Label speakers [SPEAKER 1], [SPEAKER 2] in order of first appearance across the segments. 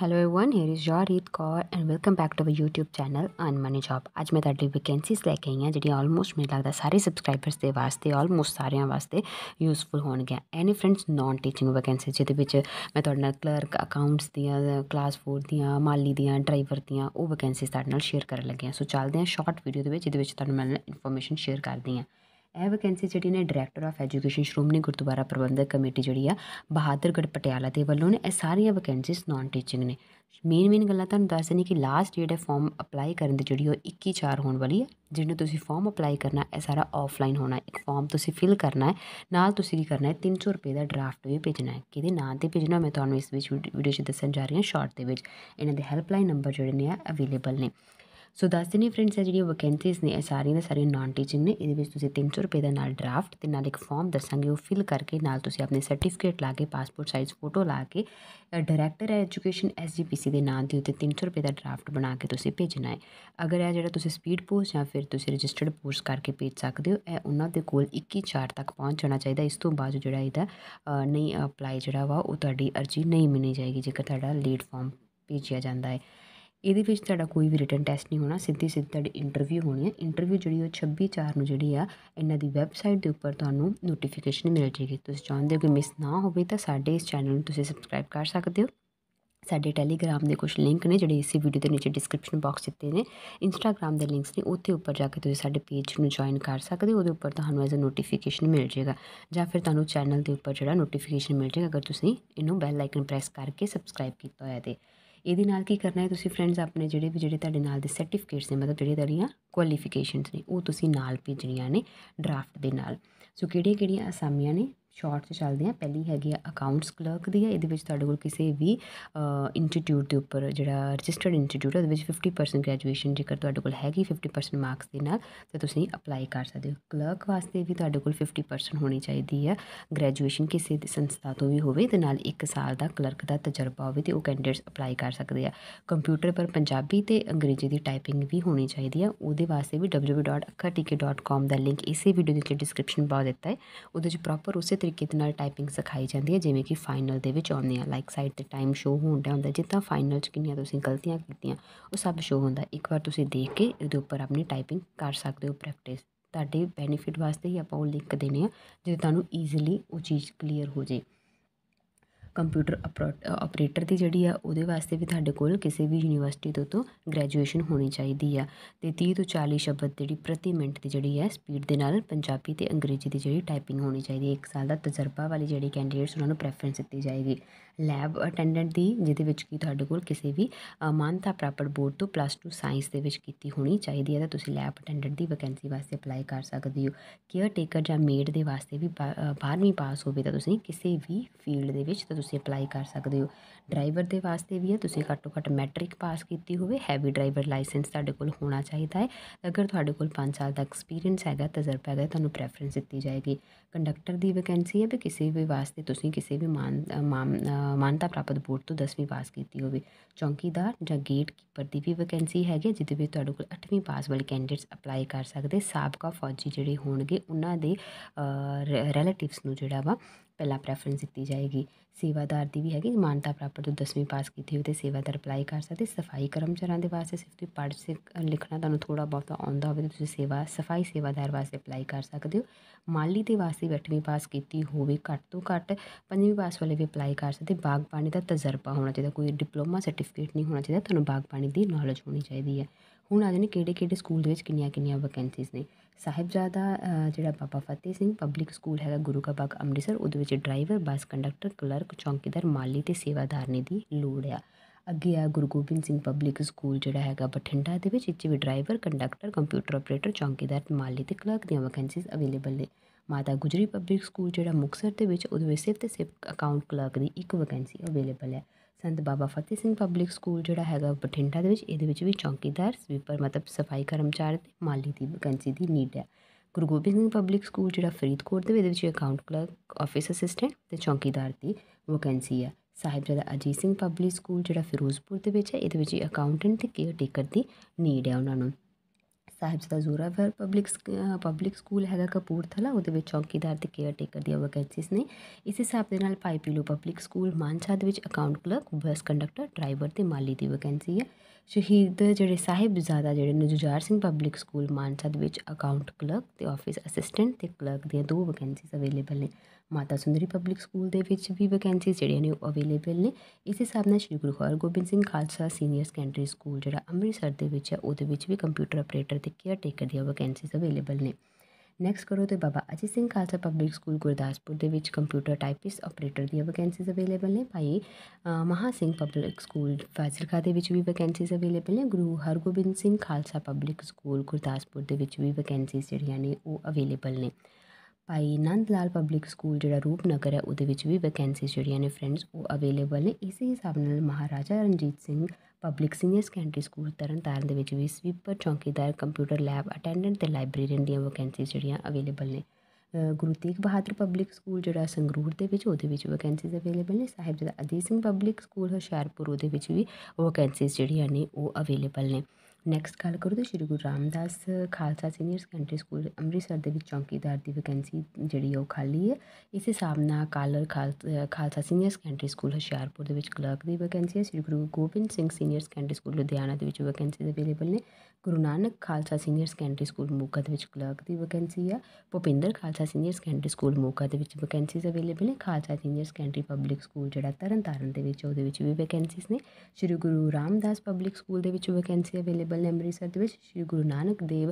[SPEAKER 1] hello everyone here is Jorit Kaur and welcome back to our YouTube channel an money job ਅੱਜ ਮੈਂ ਤੁਹਾਡੇ ਲਈ vacancies ਲੈ ਕੇ ਆਈ ਹਾਂ ਜਿਹੜੀਆਂ ਆਲਮੋਸਟ ਮੈਨੂੰ ਲੱਗਦਾ ਸਾਰੇ ਸਬਸਕ੍ਰਾਈਬਰਸ ਦੇ ਵਾਸਤੇ ਆਲਮੋਸਟ ਸਾਰਿਆਂ ਵਾਸਤੇ ਯੂਸਫੁਲ ਹੋਣਗੀਆਂ any friends non teaching vacancy ਜਿਹਦੇ ਵਿੱਚ ਮੈਂ ਤੁਹਾਡੇ ਨਾਲ ਕਲਰਕ ਅਕਾਊਂਟਸ ਦੀਆਂ ਕਲਾਸ 4 ਦੀਆਂ ਮਾਲੀ ਦੀਆਂ ਡਰਾਈਵਰ ਦੀਆਂ ਉਹ ਵੈਕੈਂਸੀਜ਼ ਤੁਹਾਡੇ ਨਾਲ ਸ਼ੇਅਰ ਕਰਨ ਲੱਗੇ ਹਾਂ ਸੋ ਚੱਲਦੇ ਹਾਂ ਸ਼ਾਰਟ ਵੀਡੀਓ ਦੇ ਵਿੱਚ ਜਿਹਦੇ ਵਿੱਚ ਤੁਹਾਨੂੰ ਮੈਂ ਇਨਫੋਰਮੇਸ਼ਨ ਸ਼ੇਅਰ ਕਰਦੀ ਹਾਂ ਇਹ ਵੈਕੈਂਸੀ ਜਿਹੜੀ ਨੇ director of education Shiromani Gurdwara Prabandhak Committee ਜਿਹੜੀ ਆ ਬਹਾਦਰਗੜ੍ਹ ਪਟਿਆਲਾ ਦੇ ਵੱਲੋਂ ਨੇ ਇਹ ਸਾਰੀਆਂ ਵੈਕੈਂਸੀਜ਼ ਨਾਨ ਟੀਚਿੰਗ ਨੇ ਮੇਨ ਮੇਨ ਗੱਲਾਂ ਤੁਹਾਨੂੰ ਦੱਸ ਦੇਣੀ ਕਿ ਲਾਸਟ ਡੇਟ ਹੈ ਫਾਰਮ ਅਪਲਾਈ ਕਰਨ ਦੀ ਜਿਹੜੀ ਉਹ 21 4 ਹੋਣ ਵਾਲੀ ਹੈ ਜਿਹਨੂੰ ਤੁਸੀਂ ਫਾਰਮ ਅਪਲਾਈ ਕਰਨਾ ਇਹ ਸਾਰਾ ਆਫਲਾਈਨ ਹੋਣਾ ਇੱਕ ਫਾਰਮ ਤੁਸੀਂ ਫਿਲ ਕਰਨਾ ਹੈ ਨਾਲ ਤੁਸੀਂ ਕੀ ਕਰਨਾ ਹੈ 300 ਰੁਪਏ ਦਾ ਡਰਾਫਟ ਵੀ ਭੇਜਣਾ ਹੈ ਕਿਹਦੇ ਨਾਂ ਤੇ ਭੇਜਣਾ ਮੈਂ ਤੁਹਾਨੂੰ ਇਸ ਵਿੱਚ ਵੀਡੀਓ 'ਚ ਦੱਸਣ ਜਾ ਰਹੀ ਹਾਂ ਸ਼ਾਰਟ ਦੇ ਵਿੱਚ ਇਹਨਾਂ ਦੇ ਹੈਲਪਲਾਈਨ ਨੰਬਰ ਜਿਹੜੇ ਨੇ ਆ ਅਵੇਲੇਬਲ ਨੇ ਸੋ ਦੱਸਦੇ ਨੇ ਫਰੈਂਡਸ ਇਹ ਵੈਕੈਂਸੀਜ਼ ਨੇ ਸਾਰੀਆਂ ਦੇ ਸਾਰੀਆਂ ਨਾਨ ਟੀਚਿੰਗ ਨੇ ਇਹਦੇ ਵਿੱਚ ਤੁਸੀਂ 300 ਰੁਪਏ ਦਾ ਨਾਲ ਡਰਾਫਟ ਤੇ ਨਾਲ ਇੱਕ ਫਾਰਮ ਦੱਸਾਂਗੇ ਉਹ ਫਿਲ ਕਰਕੇ ਨਾਲ ਤੁਸੀਂ ਆਪਣੇ ਸਰਟੀਫਿਕੇਟ ਲਾ ਕੇ ਪਾਸਪੋਰਟ ਸਾਈਜ਼ ਫੋਟੋ ਲਾ ਕੇ ਡਾਇਰੈਕਟਰ ਹੈ ਐਜੂਕੇਸ਼ਨ ਐਸਜੀਪੀਸੀ ਦੇ ਨਾਮ ਦੇ ਉੱਤੇ 300 ਰੁਪਏ ਦਾ ਡਰਾਫਟ ਬਣਾ ਕੇ ਤੁਸੀਂ ਭੇਜਣਾ ਹੈ ਅਗਰ ਇਹ ਜਿਹੜਾ ਤੁਸੀਂ ਸਪੀਡ ਪੋਸਟ ਜਾਂ ਫਿਰ ਤੁਸੀਂ ਰਜਿਸਟਰਡ ਪੋਸਟ ਕਰਕੇ ਭੇਜ ਸਕਦੇ ਹੋ ਇਹ ਉਹਨਾਂ ਦੇ ਕੋਲ 21 ਚਾਰ ਤੱਕ ਪਹੁੰਚ ਜਾਣਾ ਚਾਹੀਦਾ ਇਸ ਤੋਂ ਬਾਅਦ ਜਿਹੜਾ ਇਹਦਾ ਨਹੀਂ ਅਪਲਾਈ ਜਿਹੜਾ ਵਾ ਉਹ ਤੁਹਾਡੀ ਅਰਜ਼ੀ ਨਹੀਂ ਮਿਲਣੀ ਜਾਏਗੀ ਜੇਕਰ ਤੁਹਾਡਾ ਲੀਡ ਫਾਰਮ ਭੇਜਿਆ ਜਾਂਦਾ ਹੈ ਇਹਦੇ ਵਿੱਚ ਤੁਹਾਡਾ ਕੋਈ ਵੀ ਰਿਟਨ ਟੈਸਟ ਨਹੀਂ ਹੋਣਾ ਸਿੱਧੀ ਸਿੱਧੀ ਤੁਹਾਡੀ ਇੰਟਰਵਿਊ ਹੋਣੀ ਹੈ ਇੰਟਰਵਿਊ ਜਿਹੜੀ ਉਹ 26 4 ਨੂੰ ਜਿਹੜੀ ਆ ਇਹਨਾਂ ਦੀ ਵੈਬਸਾਈਟ ਦੇ ਉੱਪਰ ਤੁਹਾਨੂੰ ਨੋਟੀਫਿਕੇਸ਼ਨ ਮਿਲ ਜੇਗੀ ਤੁਸੀਂ ਚਾਹੁੰਦੇ ਹੋ ਕਿ ਮਿਸ ਨਾ ਹੋਵੇ ਤਾਂ ਸਾਡੇ ਇਸ ਚੈਨਲ ਨੂੰ ਤੁਸੀਂ ਸਬਸਕ੍ਰਾਈਬ ਕਰ ਸਕਦੇ ਹੋ ਸਾਡੇ ਟੈਲੀਗ੍ਰਾਮ ਦੇ ਕੁਝ ਲਿੰਕ ਨੇ ਜਿਹੜੇ ਇਸੇ ਵੀਡੀਓ ਦੇ ਨੀਚੇ ਡਿਸਕ੍ਰਿਪਸ਼ਨ ਬਾਕਸ ਦਿੱਤੇ ਨੇ ਇੰਸਟਾਗ੍ਰam ਦੇ ਲਿੰਕਸ ਨੇ ਉੱਥੇ ਉੱਪਰ ਜਾ ਕੇ ਤੁਸੀਂ ਸਾਡੇ ਪੇਜ ਨੂੰ ਜੁਆਇਨ ਕਰ ਸਕਦੇ ਹੋ ਉਹਦੇ ਉੱਪਰ ਤੁਹਾਨੂੰ ਐਜ਼ ਅ ਨੋਟੀਫਿਕੇਸ਼ਨ ਮਿਲ ਜਾਏਗਾ ਜਾਂ ਫਿਰ ਤੁਹਾਨੂੰ ਚੈਨਲ ਦੇ ਉੱਪਰ ਜਿਹੜਾ ਨੋਟੀਫਿਕੇਸ਼ਨ ਮਿਲ ਜੇਗਾ ਅਗਰ ਤੁਸੀਂ ਇਹਨੂੰ ਬੈਲ ਆਈਕਨ ਪ੍ਰੈਸ ਕਰਕੇ ਸਬਸਕ੍ਰਾਈਬ ਕੀਤਾ ਹੋਇਆ ਤੇ ਇਹਦੇ ਨਾਲ ਕੀ ਕਰਨਾ ਹੈ ਤੁਸੀਂ ਫਰੈਂਡਸ ਆਪਣੇ ਜਿਹੜੇ ਵੀ ਜਿਹੜੇ ਤੁਹਾਡੇ ਨਾਲ ਦੇ ਸਰਟੀਫਿਕੇਟਸ ਨੇ ਮਤਲਬ ਜਿਹੜੇ ਤੁਹਾਡੀਆਂ ਕੁਆਲੀਫਿਕੇਸ਼ਨਸ ਨੇ ਉਹ ਤੁਸੀਂ ਨਾਲ ਭੇਜਣੀਆਂ ਨੇ ਡਰਾਫਟ ਦੇ ਨਾਲ ਸੋ ਕਿਹੜੀਆਂ ਕਿਹੜੀਆਂ ਅਸਾਮੀਆਂ ਨੇ ਸ਼ਾਰਟ 'ਚ ਚੱਲਦੇ ਆ ਪਹਿਲੀ ਹੈਗੀ ਆ ਅਕਾਊਂਟਸ ਕਲਰਕ ਦੀ ਹੈ ਇਹਦੇ ਵਿੱਚ ਤੁਹਾਡੇ ਕੋਲ ਕਿਸੇ ਵੀ ਇੰਸਟੀਟਿਊਟ ਦੇ ਉੱਪਰ ਜਿਹੜਾ ਰਜਿਸਟਰਡ ਇੰਸਟੀਟਿਊਟ ਹੈ ਉਹਦੇ ਵਿੱਚ 50% ਗ੍ਰੈਜੂਏਸ਼ਨ ਜੇਕਰ ਤੁਹਾਡੇ ਕੋਲ ਹੈਗੀ 50% ਮਾਰਕਸ ਦੇ ਨਾਲ ਤਾਂ ਤੁਸੀਂ ਅਪਲਾਈ ਕਰ ਸਕਦੇ ਹੋ ਕਲਰਕ ਵਾਸਤੇ ਵੀ ਤੁਹਾਡੇ ਕੋਲ 50% ਹੋਣੀ ਚਾਹੀਦੀ ਹੈ ਗ੍ਰੈਜੂਏਸ਼ਨ ਕਿਸੇ ਦੀ ਸੰਸਥਾ ਤੋਂ ਵੀ ਹੋਵੇ ਤੇ ਨਾਲ 1 ਸਾਲ ਦਾ ਕਲਰਕ ਦਾ ਤਜਰਬਾ ਹੋਵੇ ਤੇ ਉਹ ਕੈਂਡੀਡੇਟਸ ਅਪਲਾਈ ਕਰ ਸਕਦੇ ਆ ਕੰਪਿਊਟਰ ਪਰ ਪੰਜਾਬੀ ਤੇ ਅੰਗਰੇਜ਼ੀ ਦੀ ਟਾਈਪਿੰਗ ਵੀ ਹੋਣੀ ਚਾਹੀਦੀ ਹੈ ਉਹਦੇ ਵਾਸਤੇ ਵੀ www.akhatike.com ਦਾ ਲਿੰਕ ਇਸੇ ਵੀਡੀਓ ਦੇ ਡਿਸਕ੍ਰਿਪਸ਼ਨ ਬਾਅਦ ਦਿੱਤਾ ਹੈ ਉਹਦੇ 'ਚ ਪ੍ਰੋਪਰ ਉਸੇ ਤਰੀਕੇ ਦੇ ਨਾਲ ਟਾਈਪਿੰਗ ਸਿਖਾਈ ਜਾਂਦੀ ਹੈ ਜਿਵੇਂ ਕਿ ਫਾਈਨਲ ਦੇ ਵਿੱਚ ਆਉਂਦੇ ਆ ਲਾਈਕ ਸਾਈਡ ਤੇ ਟਾਈਮ ਸ਼ੋ ਹੁੰਦਾ ਹੁੰਦਾ ਜਿੱਦਾਂ ਫਾਈਨਲ 'ਚ ਕਿੰਨੀਆਂ ਤੁਸੀਂ ਗਲਤੀਆਂ ਕੀਤੀਆਂ ਉਹ ਸਭ ਸ਼ੋ ਹੁੰਦਾ ਇੱਕ ਵਾਰ ਤੁਸੀਂ ਦੇਖ ਕੇ ਇਹਦੇ ਉੱਪਰ ਆਪਣੀ ਟਾਈਪਿੰਗ ਕਰ ਸਕਦੇ ਹੋ ਪ੍ਰੈਕਟਿਸ ਤੁਹਾਡੇ ਬੈਨੀਫਿਟ ਵਾਸਤੇ ਹੀ ਆਪਾਂ ਉਹ ਲਿੰਕ ਦੇਣੇ ਆ ਜੇ ਤੁਹਾਨੂੰ ਈਜ਼ੀਲੀ ਉਹ ਚੀਜ਼ ਕਲੀਅਰ ਹੋ ਜੇ ਕੰਪਿਊਟਰ ਆਪਰੇਟਰ ਦੀ ਜਿਹੜੀ ਆ ਉਹਦੇ ਵਾਸਤੇ ਵੀ ਤੁਹਾਡੇ ਕੋਲ ਕਿਸੇ ਵੀ ਯੂਨੀਵਰਸਿਟੀ ਤੋਂ ਤੋਂ ਗ੍ਰੈਜੂਏਸ਼ਨ ਹੋਣੀ ਚਾਹੀਦੀ ਆ ਤੇ 30 ਤੋਂ 40 ਸ਼ਬਦ ਜਿਹੜੀ ਪ੍ਰਤੀ ਮਿੰਟ ਦੀ ਜਿਹੜੀ ਹੈ ਸਪੀਡ ਦੇ ਨਾਲ ਪੰਜਾਬੀ ਤੇ ਅੰਗਰੇਜ਼ੀ ਦੀ ਜਿਹੜੀ ਟਾਈਪਿੰਗ ਹੋਣੀ ਚਾਹੀਦੀ ਹੈ 1 ਸਾਲ ਦਾ ਤਜਰਬਾ ਵਾਲੀ ਜਿਹੜੀ ਕੈਂਡੀਡੇਟਸ ਉਹਨਾਂ ਨੂੰ ਪ੍ਰੈਫਰੈਂਸ ਦਿੱਤੀ ਜਾਏਗੀ ਲੈਬ ਅਟੈਂਡੈਂਟ ਦੀ ਜਿਹਦੇ ਵਿੱਚ ਕੀ ਤੁਹਾਡੇ ਕੋਲ ਕਿਸੇ ਵੀ ਮਾਨਤਾ ਪ੍ਰਾਪਤ ਬੋਰਡ ਤੋਂ ਪਲੱਸ 2 ਸਾਇੰਸ ਦੇ ਵਿੱਚ ਕੀਤੀ ਹੋਣੀ ਚਾਹੀਦੀ ਹੈ ਤਾਂ ਤੁਸੀਂ ਲੈਬ ਅਟੈਂਡੈਂਟ ਦੀ ਵੈਕੈਂਸੀ ਵਾਸਤੇ ਅਪਲਾਈ ਕਰ ਸਕਦੇ ਹੋ ਕੇਅਰ ਟੇਕਰ ਜਾਂ ਮੇਡ ਦੇ ਵਾਸਤੇ ਵੀ 12ਵੀਂ ਪਾਸ ਹੋਵੇ ਤਾਂ ਤੁਸੀਂ ਕਿਸੇ ਵੀ ਫੀਲਡ ਦੇ ਵਿੱਚ ਤਾਂ ਤੁਸੀਂ ਅਪਲਾਈ ਕਰ ਸਕਦੇ ਹੋ ਡਰਾਈਵਰ ਦੇ ਵਾਸਤੇ ਵੀ ਹੈ ਤੁਸੀਂ ਘੱਟੋ ਘੱਟ ਮੈਟ੍ਰਿਕ ਪਾਸ ਕੀਤੀ ਹੋਵੇ ਹੈਵੀ ਡਰਾਈਵਰ ਲਾਇਸੈਂਸ ਤੁਹਾਡੇ ਕੋਲ ਹੋਣਾ ਚਾਹੀਦਾ ਹੈ ਅਗਰ ਤੁਹਾਡੇ ਕੋਲ 5 ਸਾਲ ਦਾ ਐਕਸਪੀਰੀਅੰਸ ਹੈਗਾ ਤਜਰਬਾ ਹੈਗਾ ਤੁਹਾਨੂੰ ਪ੍ਰੈਫਰੈਂਸ ਦਿੱਤੀ ਜਾਏਗੀ ਕੰਡਕਟਰ ਦੀ ਵੈਕੈਂਸੀ ਹੈ ਵੀ ਕਿਸੇ ਵੀ ਵਾਸਤੇ ਤੁਸੀਂ ਕਿਸੇ ਵੀ ਮਾਨ ਮਾਨਤਾ ਪ੍ਰਾਪਤ ਬੋਰਡ ਤੋਂ 10ਵੀਂ ਪਾਸ ਕੀਤੀ ਹੋਵੇ ਚੌਂਕੀਦਾਰ ਜਾਂ ਗੇਟ ਕੀਪਰ ਦੀ ਵੀ ਵੈਕੈਂਸੀ ਹੈਗੀ ਜਿੱਦੇ ਵਿੱਚ ਤੁਹਾਡੇ ਕੋਲ 8ਵੀਂ ਪਾਸ ਵਾਲੇ ਕੈਂਡੀਡੇਟਸ ਅਪਲਾਈ ਕਰ ਸਕਦੇ ਸਾਬਕਾ ਫੌਜੀ ਜਿਹੜੇ ਹੋਣਗੇ ਉਹਨਾਂ ਦੇ ਰਿਲੇਟਿਵਸ ਨੂੰ ਜਿਹੜਾ ਵਾ ਪਹਿਲਾ ਪ੍ਰੈਫਰੈਂਸ ਦਿੱਤੀ ਜਾਏਗੀ ਸੇਵਾਦਾਰ ਦੀ ਵੀ ਹੈਗੀ ਮਾਨਤਾ ਪ੍ਰਾਪਤ ਤੋਂ 10ਵੀਂ ਪਾਸ ਕੀਤੀ ਹੋਵੇ ਤੇ ਸੇਵਾਦਾਰ ਅਪਲਾਈ ਕਰ ਸਕਦੇ ਸਫਾਈ ਕਰਮਚਾਰੀਆਂ ਦੇ ਵਾਸਤੇ ਸਿਰਫ ਤੁਸੀਂ ਪੜ੍ਹ ਸਿੱਖ ਲਿਖਣਾ ਤੁਹਾਨੂੰ ਥੋੜਾ ਬਹੁਤ ਆਉਂਦਾ ਹੋਵੇ ਤੁਸੀਂ ਸੇਵਾ ਸਫਾਈ ਸੇਵਾਦਾਰ ਵਾਸਤੇ ਅਪਲਾਈ ਕਰ ਸਕਦੇ ਹੋ ਮਾਲੀ ਦੇ ਵਾਸਤੇ 8ਵੀਂ ਪਾਸ ਕੀਤੀ ਹੋਵੇ ਘੱਟ ਤੋਂ ਘੱਟ 5ਵੀਂ ਪਾਸ ਵਾਲੇ ਵੀ ਅਪਲਾਈ ਕਰ ਸਕਦੇ ਬਾਗਬਾਨੀ ਦਾ ਤਜਰਬਾ ਹੋਣਾ ਚਾਹੀਦਾ ਕੋਈ ਡਿਪਲੋਮਾ ਸਰਟੀਫਿਕੇਟ ਨਹੀਂ ਹੋਣਾ ਚਾਹੀਦਾ ਤੁਹਾਨੂੰ ਬਾਗਬਾਨੀ ਦੀ ਨੌਲੇਜ ਹੋਣੀ ਚਾਹੀਦੀ ਹੈ ਹੁਣ ਆ ਜਾਣੇ ਕਿਹੜੇ ਕਿਹੜੇ ਸਕੂਲ ਦੇ ਵਿੱਚ ਕਿੰਨੀਆਂ ਕਿੰਨੀਆਂ ਵੈਕੈਂਸੀਜ਼ ਨੇ ਸਾਹਿਬਜ਼ਾਦਾ ਜਿਹੜਾ ਬਾਬਾ ਫਤਿਹ ਸਿੰਘ ਪਬਲਿਕ ਸਕੂਲ ਹੈਗਾ ਗੁਰੂ ਕਾ ਬਾਗ ਅੰਮ੍ਰਿਤਸਰ ਉਹਦੇ ਵਿੱਚ ਡਰਾਈਵਰ ਬੱਸ ਕੰਡਕਟਰ ਕਲਰਕ ਚੌਂਕੀਦਾਰ ਮਾਲੀ ਤੇ ਸੇਵਾਦਾਰਨੀ ਦੀ ਲੋੜ ਆ ਅੱਗੇ ਆ ਗੁਰੂ ਗੋਬਿੰਦ ਸਿੰਘ ਪਬਲਿਕ ਸਕੂਲ ਜਿਹੜਾ ਹੈਗਾ ਬਠਿੰਡਾ ਦੇ ਵਿੱਚ ਇੱਥੇ ਵੀ ਡਰਾਈਵਰ ਕੰਡਕਟਰ ਕੰਪਿਊਟਰ ਆਪਰੇਟਰ ਚੌਂਕੀਦਾਰ ਮਾਲੀ ਤੇ ਕਲਰਕ ਦੀਆਂ ਵੈਕੈਂਸੀਜ਼ ਅਵੇਲੇਬਲ ਨੇ ਮਾਤਾ ਗੁਜਰੀ ਪਬਲਿਕ ਸਕੂਲ ਜਿਹੜਾ ਮੁਕਸਰ ਦੇ ਵਿੱਚ ਉਹਦੇ ਵਿੱਚ ਸਿਰਫ ਤੇ ਸਿਰਫ ਅਕਾਊਂਟ ਕਲਰਕ ਦੀ ਇੱਕ ਵੈਕੈਂਸੀ ਅਵੇਲੇਬਲ ਹੈ ਸੰਤ ਬਾਬਾ ਫਤਿਹ ਸਿੰਘ ਪਬਲਿਕ ਸਕੂਲ ਜਿਹੜਾ ਹੈਗਾ ਬਠਿੰਡਾ ਦੇ ਵਿੱਚ ਇਹਦੇ ਵਿੱਚ ਵੀ ਚੌਂਕੀਦਾਰ ਸਵੀਪਰ ਮਤਲਬ ਸਫਾਈ ਕਰਮਚਾਰੀ ਤੇ ਮਾਲੀ ਦੀ ਵਕੈਂਸੀ ਦੀ ਨੀਡ ਹੈ ਗੁਰੂ ਗੋਬਿੰਦ ਸਿੰਘ ਪਬਲਿਕ ਸਕੂਲ ਜਿਹੜਾ ਫਰੀਦਕੋਟ ਦੇ ਇਹਦੇ ਵਿੱਚ ਅਕਾਊਂਟ ਕਲਰਕ ਆਫਿਸ ਅਸਿਸਟੈਂਟ ਤੇ ਚੌਂਕੀਦਾਰ ਦੀ ਵਕੈਂਸੀ ਹੈ ਸਾਹਿਬਜ਼ਾਦਾ ਅਜੀਤ ਸਿੰਘ ਪਬਲਿਕ ਸਕੂਲ ਜਿਹੜਾ ਫਿਰੋਜ਼ਪੁਰ ਦੇ ਵਿੱਚ ਹੈ ਇਹਦੇ ਵਿੱਚ ਅਕਾਊਂਟੈਂਟ ਤੇ ਕੇਅਰ ਟੇਕਰ ਦੀ ਨੀਡ ਹੈ ਉਹਨਾਂ ਨੂੰ Sahibzada Zorawar public public school ਹੈਗਾ ਕਪੂਰਥਲਾ ਉਹਦੇ ਵਿੱਚ ਚੌਕੀਦਾਰ ਤੇ ਕੇਅਰ ਟੇਕਰ ਦੀਆਂ ਵੈਕੈਂਸੀਜ਼ ਨੇ ਇਸ ਹਿਸਾਬ ਦੇ ਨਾਲ ਭਾਈ ਪੀਲੋ ਪਬਲਿਕ ਸਕੂਲ ਮਾਨਸਾ ਦੇ ਵਿੱਚ account clerk bus conductor driver ਤੇ ਮਾਲੀ ਦੀ ਵੈਕੈਂਸੀ ਹੈ ਸ਼ਹੀਦ ਜਿਹੜੇ ਸਾਹਿਬਜ਼ਾਦਾ ਜਿਹੜੇ ਨੇ ਜੁਜਾਰ ਸਿੰਘ ਪਬਲਿਕ ਸਕੂਲ ਮਾਨਸਾ ਦੇ ਵਿੱਚ ਅਕਾਊਂਟ ਕਲਰਕ ਤੇ ਆਫਿਸ ਅਸਿਸਟੈਂਟ ਤੇ ਕਲਰਕ ਦੀਆਂ ਦੋ ਵੈਕੈਂਸੀਜ਼ ਅਵੇਲੇਬਲ ਨੇ ਮਾਤਾ ਸੁੰਦਰੀ ਪਬਲਿਕ ਸਕੂਲ ਦੇ ਵਿੱਚ ਵੀ ਵੈਕੈਂਸੀ ਜਿਹੜੀਆਂ ਨੇ ਉਹ ਅਵੇਲੇਬਲ ਨੇ ਇਸੇ ਹਿਸਾਬ ਨਾਲ Shri Guru Hargobind Singh Khalsa senior secondary school ਜਿਹੜਾ ਅੰਮ੍ਰਿਤਸਰ ਦੇ ਵਿੱਚ ਹੈ ਉਹਦੇ ਵਿੱਚ ਵੀ ਕੰਪਿਊਟਰ ਆਪਰੇਟਰ ਤੇ ਕੇਅਰ ਟੇਕਰ ਦੀਆਂ ਵੈਕੈਂਸੀਜ਼ ਅਵੇਲੇਬਲ ਨੇ ਨੈਕਸਟ ਕਰੋ ਤੇ ਬਾਬਾ ਅਜੀਤ ਸਿੰਘ ਖਾਲਸਾ ਪਬਲਿਕ ਸਕੂਲ ਗੁਰਦਾਸਪੁਰ ਦੇ ਵਿੱਚ ਕੰਪਿਊਟਰ ਟਾਈਪਿਸਟ ਆਪਰੇਟਰ ਦੀਆਂ ਵੈਕੈਂਸੀਜ਼ ਅਵੇਲੇਬਲ ਨੇ ਭਾਈ ਮਹਾ ਸਿੰਘ ਪਬਲਿਕ ਸਕੂਲ ਫਾਜ਼ਿਲਕਾ ਦੇ ਵਿੱਚ ਵੀ ਵੈਕੈਂਸੀਜ਼ ਅਵੇਲੇਬਲ ਨੇ ਗੁਰੂ ਹਰਗੋਬਿੰਦ ਸਿੰਘ ਖਾਲਸਾ ਪਬਲਿਕ ਸਕੂਲ ਗੁਰਦਾਸਪੁਰ ਦੇ ਵਿੱਚ ਵੀ ਵੈਕੈਂਸੀਜ਼ ਜਿਹੜੀਆਂ ਨੇ ਉਹ ਅਵੇਲੇਬਲ ਨੇ ਭਾਈ ਨੰਦ ਲਾਲ ਪਬਲਿਕ ਸਕੂਲ ਜਿਹੜਾ ਰੂਪਨਗਰ ਹੈ ਉਹਦੇ ਵਿੱਚ ਵੀ ਵੈਕੈਂਸੀ ਜਿਹੜੀਆਂ ਨੇ ਫਰੈਂਡਸ ਉਹ ਅਵੇਲੇਬਲ ਨੇ ਇਸੇ ਹਿਸਾਬ ਨਾਲ Maharaja Ranjit Singh public senior secondary school Tarn Taran ਦੇ ਵਿੱਚ ਵੀ ਸਵੀਪਰ ਚੌਂਕੀਦਾਰ ਕੰਪਿਊਟਰ ਲੈਬ ਅਟੈਂਡੈਂਟ ਤੇ ਲਾਇਬ੍ਰੇਰੀਅਨ ਦੀਆਂ ਵੈਕੈਂਸੀ ਜਿਹੜੀਆਂ ਅਵੇਲੇਬਲ ਨੇ ਗੁਰੂ ਤੇਗ ਬਹਾਦਰ ਪਬਲਿਕ ਸਕੂਲ ਜਿਹੜਾ ਸੰਗਰੂਰ ਦੇ ਵਿੱਚ ਉਹਦੇ ਵਿੱਚ ਵੈਕੈਂਸੀਜ਼ ਅਵੇਲੇਬਲ ਨੇ ਸਾਹਿਬਜ਼ਾਦਾ ਅਦੀ ਸਿੰਘ ਪਬਲਿਕ ਸਕੂਲ ਹੁਸ਼ਿਆਰਪੁਰ ਉਹਦੇ ਵਿੱਚ ਵੀ ਵੈਕੈਂਸੀਜ਼ ਜਿਹੜੀਆਂ ਨੇ ਉਹ ਅਵੇਲੇਬਲ ਨੇ ਨੈਕਸਟ ਗੱਲ ਕਰੋ ਤਾਂ Shri Guru Ramdas Khalsa senior secondary school Amritsar ਦੇ ਵਿੱਚ ਚੌਂਕੀਦਾਰ ਦੀ ਵੈਕੈਂਸੀ ਜਿਹੜੀ ਉਹ ਖਾਲੀ ਹੈ ਇਸੇ ਹਿਸਾਬ ਨਾਲ ਕਾਲਰ Khalsa senior secondary school Hoshiarpur ਦੇ ਵਿੱਚ ਕਲਰਕ ਦੀ ਵੈਕੈਂਸੀ ਹੈ Shri Guru Gobind Singh senior secondary school Ludhiana ਦੇ ਵਿੱਚ ਵੈਕੈਂਸੀਜ਼ ਅਵੇਲੇਬਲ ਨੇ Guru Nanak Khalsa senior secondary school Moga ਦੇ ਵਿੱਚ ਕਲਰਕ ਦੀ ਵੈਕੈਂਸੀ ਹੈ Bhupinder Khalsa senior secondary school Moga ਦੇ ਵਿੱਚ ਵੈਕੈਂਸੀਜ਼ ਅਵੇਲੇਬਲ ਨੇ Khalsa senior secondary public school ਜਿਹੜਾ ਤਰਨਤਾਰਨ ਦੇ ਵਿੱਚ ਉਹਦੇ ਵਿੱਚ ਵੀ ਵੈਕੈਂਸੀਜ਼ ਨੇ ਸ਼੍ਰੀ ਗੁਰੂ ਰਾਮਦਾਸ ਪਬਲਿਕ ਸਕੂਲ ਦੇ ਵਿੱਚ ਵੈਕੈਂਸੀ ਅਵੇਲੇਬਲ ਅਵੇਲੇਬਲ ਨੇ ਅੰਮ੍ਰਿਤਸਰ ਦੇ ਵਿੱਚ ਸ਼੍ਰੀ ਗੁਰੂ ਨਾਨਕ ਦੇਵ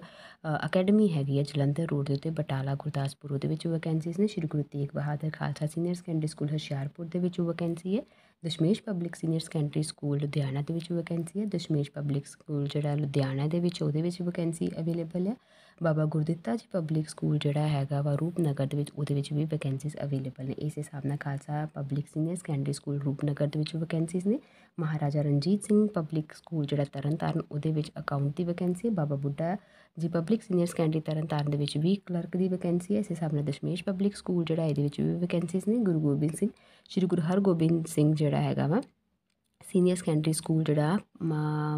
[SPEAKER 1] ਅਕੈਡਮੀ ਹੈਗੀ ਹੈ ਜਲੰਧਰ ਰੋਡ ਦੇ ਉੱਤੇ ਬਟਾਲਾ ਗੁਰਦਾਸਪੁਰ ਉਹਦੇ ਵਿੱਚ ਵੈਕੈਂਸੀਜ਼ ਨੇ Shri Guru Tegh Bahadur Khalsa senior secondary school Hoshiarpur ਦੇ ਵਿੱਚ ਵੈਕੈਂਸੀ ਹੈ Dashmesh public senior secondary school Ludhiana ਦੇ ਵਿੱਚ ਵੈਕੈਂਸੀ ਹੈ ਦਸ਼ਮੇਸ਼ ਪਬਲਿਕ ਸਕੂਲ ਜਿਹੜਾ ਲੁਧਿਆਣਾ ਦੇ ਵਿੱਚ ਉਹਦੇ ਵਿੱਚ ਵੈਕੈਂਸੀ ਅਵੇਲੇਬਲ ਹੈ ਬਾਬਾ ਗੁਰਦਿੱਤਾ ਜੀ ਪਬਲਿਕ ਸਕੂਲ ਜਿਹੜਾ ਹੈਗਾ ਵਾ ਰੂਪਨਗਰ ਦੇ ਵਿੱਚ ਉਹਦੇ ਵਿੱਚ ਵੀ ਵੈਕੈਂਸੀਜ਼ ਅਵੇਲੇਬਲ ਨੇ ਇਸ ਹਿਸਾਬ ਨਾਲ Khalsa public senior secondary school Rupnagar ਦੇ ਵਿੱਚ ਵੈਕੈਂਸੀਜ਼ ਨੇ ਮਹਾਰਾਜਾ ਰਣਜੀਤ ਸਿੰਘ ਪਬਲਿਕ ਸਕੂਲ ਜਿਹੜਾ ਤਰਨਤਾਰਨ ਉਹਦੇ ਵਿੱਚ ਅਕਾਊਂਟ ਦੀ ਵੈਕੈਂਸੀ ਹੈ ਬਾਬਾ ਬੁੱਢਾ ਜੀ ਪਬਲਿਕ ਸੀਨੀਅਰ ਸੈਕੰਡਰੀ ਤਰਨਤਾਰਨ ਦੇ ਵਿੱਚ ਵੀ ਕਲਰਕ ਦੀ ਵੈਕੈਂਸੀ ਹੈ ਇਸ ਹਿਸਾਬ ਨਾਲ ਦਸ਼ਮੇਸ਼ ਪਬਲਿਕ ਸਕੂਲ ਜਿਹੜਾ ਇਹਦੇ ਵਿੱਚ ਵੀ ਵੈਕੈਂਸੀਜ਼ ਨੇ ਗੁਰੂ ਗੋਬਿੰਦ ਸਿੰਘ ਸ਼੍ਰੀ ਗੁਰੂ ਹਰਗੋਬਿੰਦ ਸਿੰਘ ਜਿਹੜਾ ਹੈਗਾ ਵਾ ਸੀਨੀਅਰ ਸੈਕੰਡਰੀ ਸਕੂਲ ਜਿਹੜਾ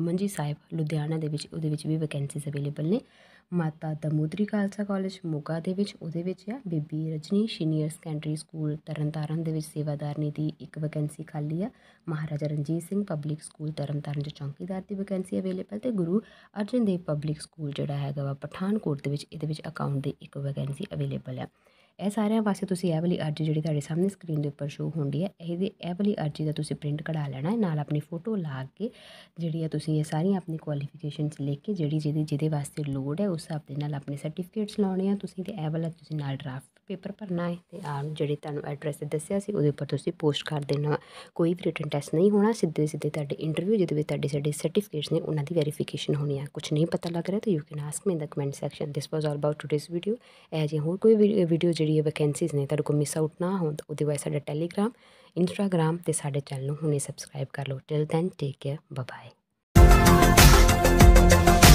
[SPEAKER 1] ਮੰਜੀ ਸਾਹਿਬ ਲੁਧਿਆਣਾ ਦੇ ਵਿੱਚ ਉਹਦੇ ਵਿੱਚ ਵੀ ਵੈਕੈਂਸੀਜ਼ ਅਵੇਲੇਬਲ ਨੇ ਮਾਤਾ ਦਮੋਦਰੀ ਕਾਲਸਾ ਕਾਲਜ ਮੋਗਾ ਦੇ ਵਿੱਚ ਉਹਦੇ ਵਿੱਚ ਆ Bibi Rajni senior secondary school Tarn Taran ਦੇ ਵਿੱਚ ਸੇਵਾਦਾਰਨੀ ਦੀ ਇੱਕ ਵੈਕੈਂਸੀ ਖਾਲੀ ਆ ਮਹਾਰਾਜਾ ਰਣਜੀਤ ਸਿੰਘ ਪਬਲਿਕ ਸਕੂਲ ਤਰਨਤਾਰਨ ਦੇ ਚੌਂਕੀਦਾਰ ਦੀ ਵੈਕੈਂਸੀ ਅਵੇਲੇਬਲ ਤੇ ਗੁਰੂ ਅਰਜਨ ਦੇਵ ਪਬਲਿਕ ਸਕੂਲ ਜਿਹੜਾ ਹੈਗਾ ਵਾ ਪਠਾਨਕੋਟ ਦੇ ਵਿੱਚ ਇਹਦੇ ਵਿੱਚ ਅਕਾਊਂਟ ਦੀ ਇੱਕ ਵੈਕੈਂਸੀ ਅਵੇਲੇਬਲ ਆ ਇਹ ਸਾਰਿਆਂ ਪਾਸੇ ਤੁਸੀਂ ਇਹ ਵਾਲੀ ਅਰਜੀ ਜਿਹੜੀ ਤੁਹਾਡੇ ਸਾਹਮਣੇ ਸਕਰੀਨ ਦੇ ਉੱਪਰ ਸ਼ੋਅ ਹੁੰਦੀ ਹੈ ਇਹਦੇ ਇਹ ਵਾਲੀ ਅਰਜੀ ਦਾ ਤੁਸੀਂ ਪ੍ਰਿੰਟ ਕਢਾ ਲੈਣਾ ਹੈ ਨਾਲ ਆਪਣੀ ਫੋਟੋ ਲਾ ਕੇ ਜਿਹੜੀ ਹੈ ਤੁਸੀਂ ਇਹ ਸਾਰੀਆਂ ਆਪਣੀ ਕੁਆਲੀਫਿਕੇਸ਼ਨਸ ਲਿਖ ਕੇ ਜਿਹੜੀ ਜਿਹਦੇ ਜਿਹਦੇ ਵਾਸਤੇ ਲੋਡ ਹੈ ਉਸ ਹਿਸਾਬ ਦੇ ਨਾਲ ਆਪਣੇ ਸਰਟੀਫਿਕੇਟਸ ਲਾਉਣੇ ਆ ਤੁਸੀਂ ਤੇ ਇਹ ਵਾਲਾ ਤੁਸੀਂ ਨਾਲ ਡਰਾਫਟ ਪੇਪਰ ਭਰਨਾ ਹੈ ਤੇ ਆਹ ਜਿਹੜੇ ਤੁਹਾਨੂੰ ਐਡਰੈਸ ਦੱਸਿਆ ਸੀ ਉਹਦੇ ਉੱਪਰ ਤੁਸੀਂ ਪੋਸਟ ਕਰ ਦੇਣਾ ਕੋਈ ਵੀ ਰਿਟਨ ਟੈਸਟ ਨਹੀਂ ਹੋਣਾ ਸਿੱਧੇ ਸਿੱਧੇ ਤੁਹਾਡੇ ਇੰਟਰਵਿਊ ਜਿਹਦੇ ਵਿੱਚ ਤੁਹਾਡੇ ਸਾਡੇ ਸਰਟੀਫਿਕੇਟਸ ਨੇ ਉਹਨਾਂ ਦੀ ਵੈਰੀਫਿਕੇਸ਼ਨ ਹੋਣੀ ਹੈ ਕੁਝ ਨਹੀਂ ਪਤਾ ਲੱਗ ਰਿਹਾ ਤਾਂ you can ask me in the comment section this was all about today's video ਐ ਜੇ ਹੋਰ ਕੋਈ ਵੀਡੀਓ ਜਿਹੜੀ ਹੈ ਵੈਕੈਂਸੀਜ਼ ਨੇ ਤੁਹਾਡੇ ਕੋਲ ਮਿਸ ਆਊਟ ਨਾ ਹੋਣ ਤਾਂ ਉਹਦੇ ਵਾਸਤੇ ਸਾਡਾ ਟੈਲੀਗ੍ਰਾਮ ਇੰਸਟਾਗ੍ਰਾਮ ਤੇ ਸਾਡੇ ਚੈਨਲ ਨੂੰ ਹੁਣੇ ਸਬਸਕ੍ਰਾਈਬ ਕਰ ਲਓ till then take care bye bye